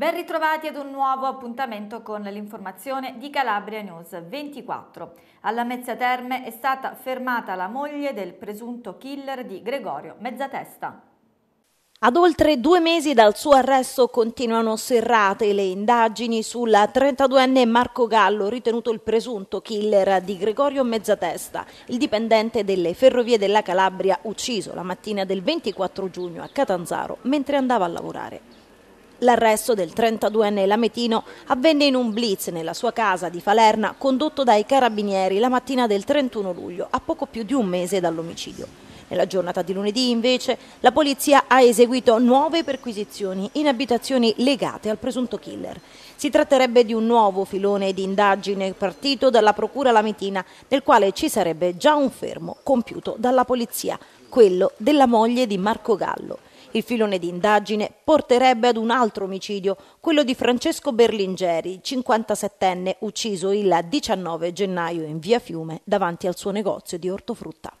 Ben ritrovati ad un nuovo appuntamento con l'informazione di Calabria News 24. Alla Mezzaterme è stata fermata la moglie del presunto killer di Gregorio Mezzatesta. Ad oltre due mesi dal suo arresto continuano serrate le indagini sulla 32enne Marco Gallo, ritenuto il presunto killer di Gregorio Mezzatesta, il dipendente delle Ferrovie della Calabria ucciso la mattina del 24 giugno a Catanzaro mentre andava a lavorare. L'arresto del 32enne Lametino avvenne in un blitz nella sua casa di Falerna condotto dai carabinieri la mattina del 31 luglio, a poco più di un mese dall'omicidio. Nella giornata di lunedì, invece, la polizia ha eseguito nuove perquisizioni in abitazioni legate al presunto killer. Si tratterebbe di un nuovo filone di indagine partito dalla procura Lametina, nel quale ci sarebbe già un fermo compiuto dalla polizia, quello della moglie di Marco Gallo. Il filone di indagine porterebbe ad un altro omicidio, quello di Francesco Berlingeri, 57enne, ucciso il 19 gennaio in via Fiume davanti al suo negozio di ortofrutta.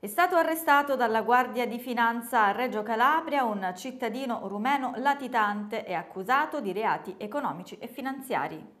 È stato arrestato dalla Guardia di Finanza a Reggio Calabria un cittadino rumeno latitante e accusato di reati economici e finanziari.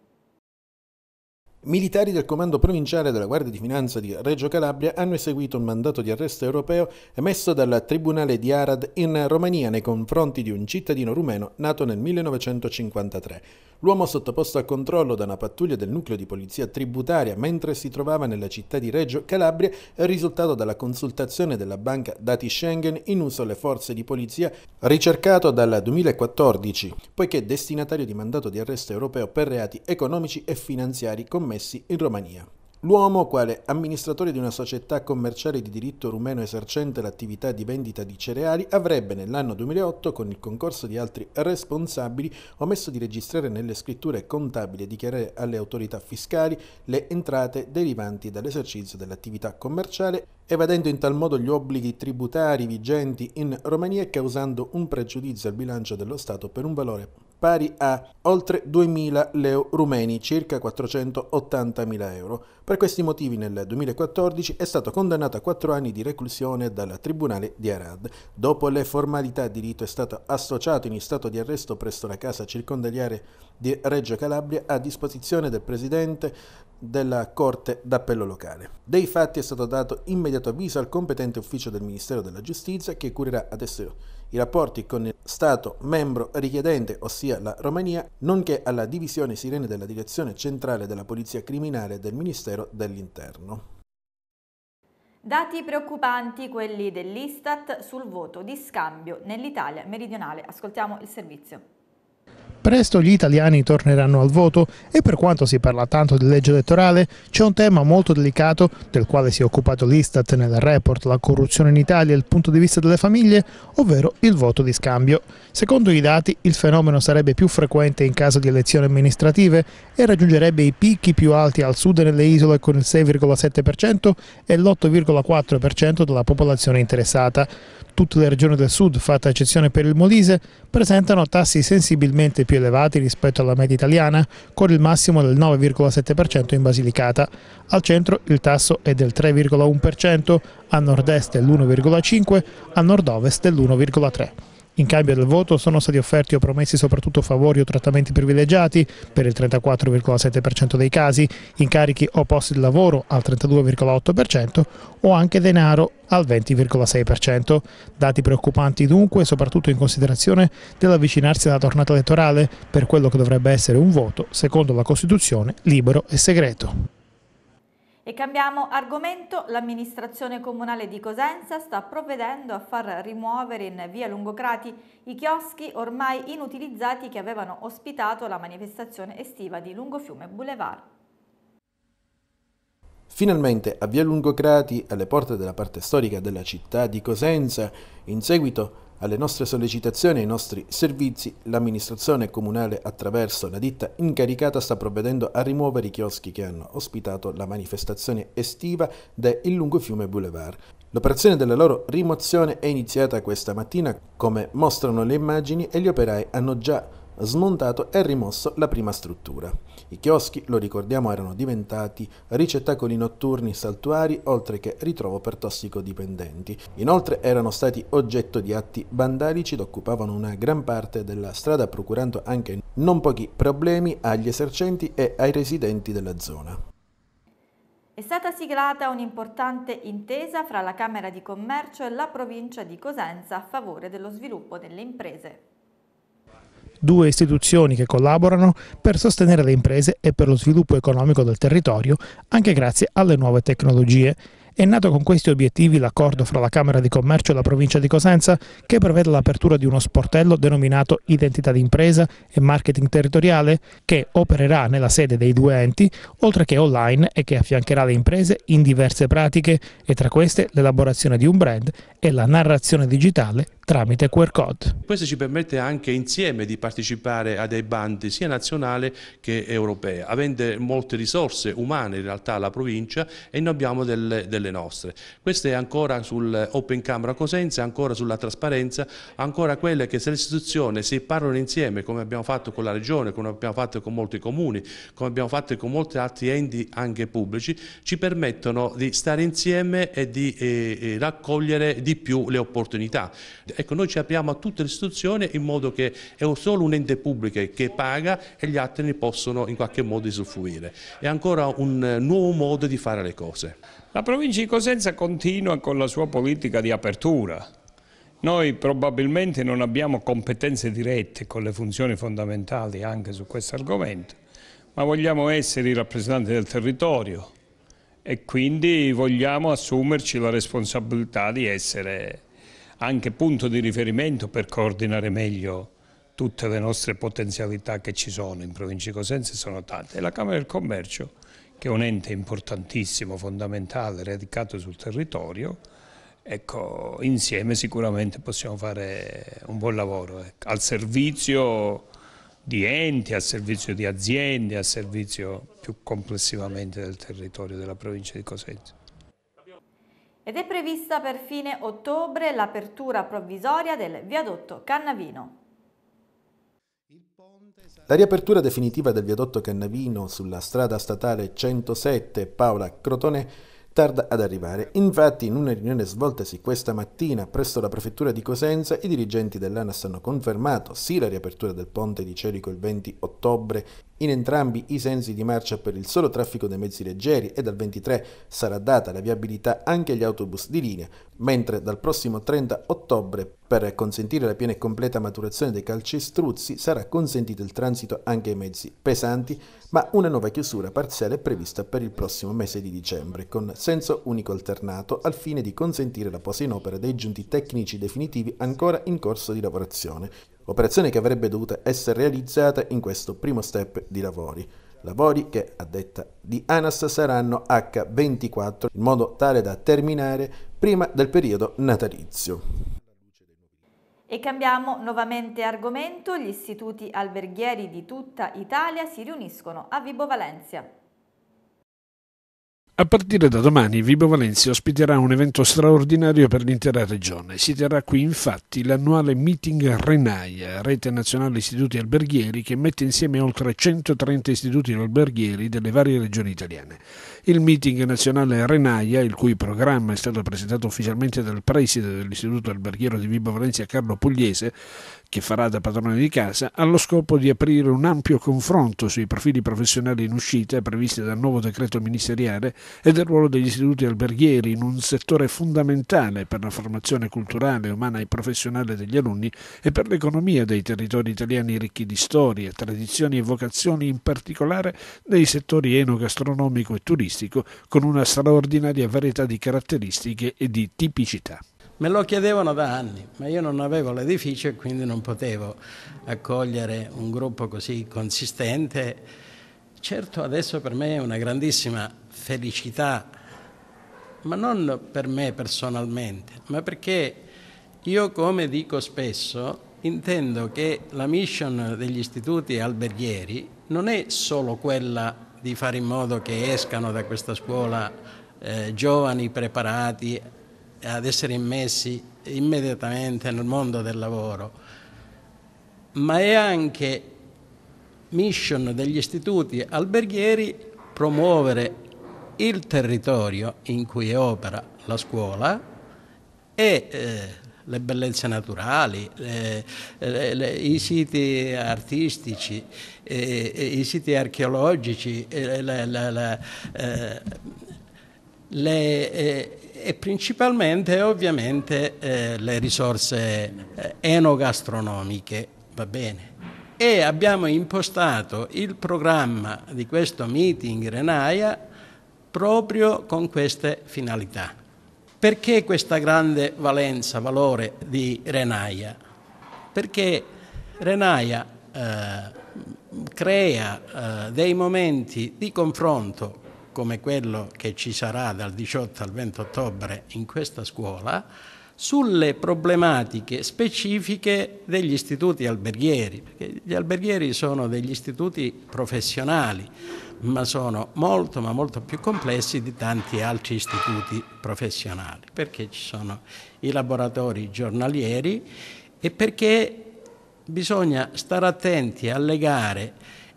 Militari del Comando Provinciale della Guardia di Finanza di Reggio Calabria hanno eseguito un mandato di arresto europeo emesso dal Tribunale di Arad in Romania nei confronti di un cittadino rumeno nato nel 1953. L'uomo sottoposto a controllo da una pattuglia del nucleo di polizia tributaria mentre si trovava nella città di Reggio Calabria è risultato dalla consultazione della banca dati Schengen in uso alle forze di polizia ricercato dal 2014, poiché destinatario di mandato di arresto europeo per reati economici e finanziari commessi in Romania. L'uomo, quale amministratore di una società commerciale di diritto rumeno esercente l'attività di vendita di cereali, avrebbe nell'anno 2008, con il concorso di altri responsabili, omesso di registrare nelle scritture contabili e dichiarare alle autorità fiscali le entrate derivanti dall'esercizio dell'attività commerciale, evadendo in tal modo gli obblighi tributari vigenti in Romania e causando un pregiudizio al bilancio dello Stato per un valore pari a oltre 2.000 leo rumeni, circa 480.000 euro. Per questi motivi nel 2014 è stato condannato a 4 anni di reclusione dal Tribunale di Arad. Dopo le formalità di rito è stato associato in stato di arresto presso la casa circondariale di Reggio Calabria a disposizione del Presidente della Corte d'Appello locale. Dei fatti è stato dato immediato avviso al competente ufficio del Ministero della Giustizia che curerà adesso i rapporti con il Stato membro richiedente, ossia la Romania, nonché alla divisione sirene della Direzione Centrale della Polizia Criminale del Ministero dell'Interno. Dati preoccupanti quelli dell'Istat sul voto di scambio nell'Italia meridionale. Ascoltiamo il servizio. Presto gli italiani torneranno al voto e per quanto si parla tanto di legge elettorale, c'è un tema molto delicato del quale si è occupato l'Istat nel report La corruzione in Italia e il punto di vista delle famiglie, ovvero il voto di scambio. Secondo i dati, il fenomeno sarebbe più frequente in caso di elezioni amministrative e raggiungerebbe i picchi più alti al sud nelle isole con il 6,7% e l'8,4% della popolazione interessata tutte le regioni del sud, fatta eccezione per il Molise, presentano tassi sensibilmente più elevati rispetto alla media italiana, con il massimo del 9,7% in Basilicata. Al centro il tasso è del 3,1%, a nord-est dell'1,5%, a nord-ovest dell'1,3%. In cambio del voto sono stati offerti o promessi soprattutto favori o trattamenti privilegiati per il 34,7% dei casi, incarichi o posti di lavoro al 32,8% o anche denaro al 20,6%. Dati preoccupanti dunque, soprattutto in considerazione dell'avvicinarsi alla tornata elettorale per quello che dovrebbe essere un voto, secondo la Costituzione, libero e segreto. E cambiamo argomento, l'amministrazione comunale di Cosenza sta provvedendo a far rimuovere in via Lungocrati i chioschi ormai inutilizzati che avevano ospitato la manifestazione estiva di Lungofiume Boulevard. Finalmente a via Lungocrati, alle porte della parte storica della città di Cosenza, in seguito alle nostre sollecitazioni e ai nostri servizi, l'amministrazione comunale attraverso la ditta incaricata sta provvedendo a rimuovere i chioschi che hanno ospitato la manifestazione estiva del lungo fiume Boulevard. L'operazione della loro rimozione è iniziata questa mattina, come mostrano le immagini, e gli operai hanno già smontato e rimosso la prima struttura. I chioschi, lo ricordiamo, erano diventati ricettacoli notturni saltuari, oltre che ritrovo per tossicodipendenti. Inoltre erano stati oggetto di atti vandalici ed occupavano una gran parte della strada, procurando anche non pochi problemi agli esercenti e ai residenti della zona. È stata siglata un'importante intesa fra la Camera di Commercio e la provincia di Cosenza a favore dello sviluppo delle imprese due istituzioni che collaborano per sostenere le imprese e per lo sviluppo economico del territorio, anche grazie alle nuove tecnologie. È nato con questi obiettivi l'accordo fra la Camera di Commercio e la provincia di Cosenza che prevede l'apertura di uno sportello denominato Identità d'impresa e marketing territoriale che opererà nella sede dei due enti, oltre che online e che affiancherà le imprese in diverse pratiche e tra queste l'elaborazione di un brand e la narrazione digitale tramite QR code. Questo ci permette anche insieme di partecipare a dei bandi sia nazionale che europei, avendo molte risorse umane in realtà la provincia e noi abbiamo delle, delle nostre. Questo è ancora sull'Open Camera Cosenza, ancora sulla trasparenza, ancora quelle che se le istituzioni si parlano insieme come abbiamo fatto con la regione, come abbiamo fatto con molti comuni, come abbiamo fatto con molti altri enti anche pubblici, ci permettono di stare insieme e di eh, eh raccogliere di più le opportunità Ecco, noi ci apriamo a tutte le istituzioni in modo che è solo un ente pubblico che paga e gli altri ne possono in qualche modo usufruire. È ancora un eh, nuovo modo di fare le cose. La provincia di Cosenza continua con la sua politica di apertura. Noi probabilmente non abbiamo competenze dirette con le funzioni fondamentali anche su questo argomento, ma vogliamo essere i rappresentanti del territorio e quindi vogliamo assumerci la responsabilità di essere anche punto di riferimento per coordinare meglio tutte le nostre potenzialità che ci sono in provincia di Cosenza e sono tante. E la Camera del Commercio, che è un ente importantissimo, fondamentale, radicato sul territorio, ecco, insieme sicuramente possiamo fare un buon lavoro ecco, al servizio di enti, al servizio di aziende, al servizio più complessivamente del territorio della provincia di Cosenza ed è prevista per fine ottobre l'apertura provvisoria del viadotto Cannavino. La riapertura definitiva del viadotto Cannavino sulla strada statale 107 Paola Crotone tarda ad arrivare. Infatti, in una riunione svoltasi questa mattina presso la prefettura di Cosenza, i dirigenti dell'ANAS hanno confermato sì la riapertura del ponte di Cerico il 20 ottobre in entrambi i sensi di marcia per il solo traffico dei mezzi leggeri e dal 23 sarà data la viabilità anche agli autobus di linea, mentre dal prossimo 30 ottobre per consentire la piena e completa maturazione dei calcestruzzi sarà consentito il transito anche ai mezzi pesanti, ma una nuova chiusura parziale è prevista per il prossimo mese di dicembre con senso unico alternato al fine di consentire la posa in opera dei giunti tecnici definitivi ancora in corso di lavorazione, operazione che avrebbe dovuto essere realizzata in questo primo step di lavori. Lavori che, a detta di ANAS, saranno H24 in modo tale da terminare prima del periodo natalizio. E cambiamo nuovamente argomento, gli istituti alberghieri di tutta Italia si riuniscono a Vibo Valencia. A partire da domani Vibo Valencia ospiterà un evento straordinario per l'intera regione. Si terrà qui infatti l'annuale meeting RENAIA, Rete Nazionale Istituti Alberghieri, che mette insieme oltre 130 istituti alberghieri delle varie regioni italiane il meeting nazionale Renaia, il cui programma è stato presentato ufficialmente dal preside dell'Istituto Alberghiero di Vibo Valencia Carlo Pugliese, che farà da padrone di casa, ha lo scopo di aprire un ampio confronto sui profili professionali in uscita previsti dal nuovo decreto ministeriale e del ruolo degli istituti alberghieri in un settore fondamentale per la formazione culturale, umana e professionale degli alunni e per l'economia dei territori italiani ricchi di storie, tradizioni e vocazioni, in particolare nei settori enogastronomico e turistico artistico con una straordinaria varietà di caratteristiche e di tipicità. Me lo chiedevano da anni, ma io non avevo l'edificio e quindi non potevo accogliere un gruppo così consistente. Certo adesso per me è una grandissima felicità, ma non per me personalmente, ma perché io come dico spesso intendo che la mission degli istituti alberghieri non è solo quella di fare in modo che escano da questa scuola eh, giovani preparati ad essere immessi immediatamente nel mondo del lavoro, ma è anche mission degli istituti alberghieri promuovere il territorio in cui opera la scuola e eh, le bellezze naturali, le, le, le, i siti artistici, e, e, i siti archeologici, eh, le, e principalmente ovviamente eh, le risorse eh, enogastronomiche, va bene. E abbiamo impostato il programma di questo meeting Renaia proprio con queste finalità. Perché questa grande valenza, valore di Renaia? Perché Renaia eh, crea eh, dei momenti di confronto come quello che ci sarà dal 18 al 20 ottobre in questa scuola, sulle problematiche specifiche degli istituti alberghieri, perché gli alberghieri sono degli istituti professionali, ma sono molto ma molto più complessi di tanti altri istituti professionali, perché ci sono i laboratori giornalieri e perché bisogna stare attenti a legare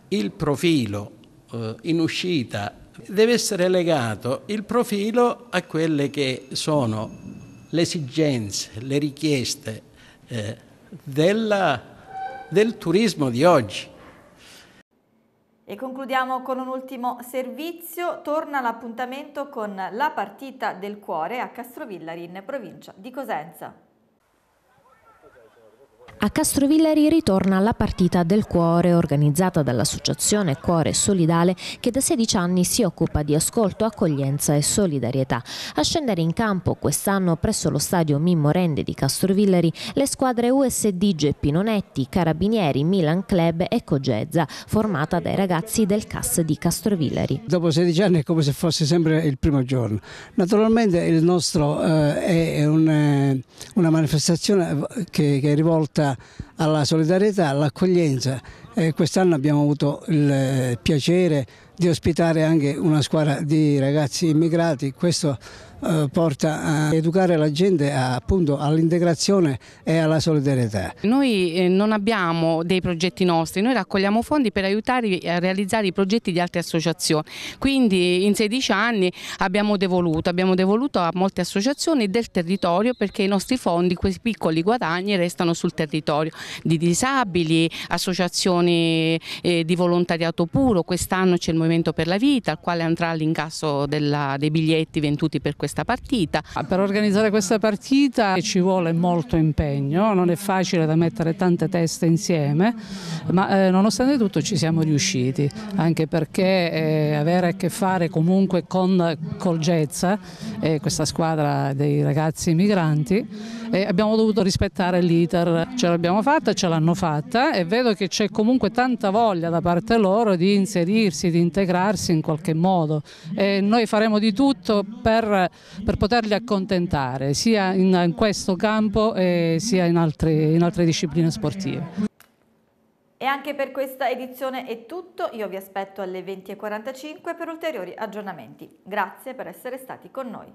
il profilo eh, in uscita, deve essere legato il profilo a quelle che sono le esigenze, le richieste eh, della, del turismo di oggi. E concludiamo con un ultimo servizio, torna l'appuntamento con la partita del cuore a Castrovillari in provincia di Cosenza. A Castrovillari ritorna la partita del cuore organizzata dall'associazione Cuore Solidale che da 16 anni si occupa di ascolto, accoglienza e solidarietà. A scendere in campo quest'anno presso lo stadio Mimmo Rende di Castrovillari le squadre USD Geppino Carabinieri, Milan Club e Cogezza formata dai ragazzi del CAS di Castrovillari. Dopo 16 anni è come se fosse sempre il primo giorno. Naturalmente il nostro eh, è un, eh, una manifestazione che, che è rivolta alla solidarietà, all'accoglienza. Eh, quest'anno abbiamo avuto il eh, piacere di ospitare anche una squadra di ragazzi immigrati, questo eh, porta a educare la gente all'integrazione e alla solidarietà. Noi eh, non abbiamo dei progetti nostri, noi raccogliamo fondi per aiutare a realizzare i progetti di altre associazioni, quindi in 16 anni abbiamo devoluto, abbiamo devoluto a molte associazioni del territorio perché i nostri fondi, questi piccoli guadagni restano sul territorio di disabili, associazioni eh, di volontariato puro, quest'anno c'è il Movimento per la Vita al quale andrà l'incasso dei biglietti venduti per questo questa partita. Ah, per organizzare questa partita ci vuole molto impegno, non è facile da mettere tante teste insieme, ma eh, nonostante tutto ci siamo riusciti, anche perché eh, avere a che fare comunque con Colgezza, eh, questa squadra dei ragazzi migranti, e abbiamo dovuto rispettare l'iter. Ce l'abbiamo fatta, ce l'hanno fatta e vedo che c'è comunque tanta voglia da parte loro di inserirsi, di integrarsi in qualche modo e noi faremo di tutto per, per poterli accontentare sia in, in questo campo sia in altre, in altre discipline sportive. E anche per questa edizione è tutto, io vi aspetto alle 20.45 per ulteriori aggiornamenti. Grazie per essere stati con noi.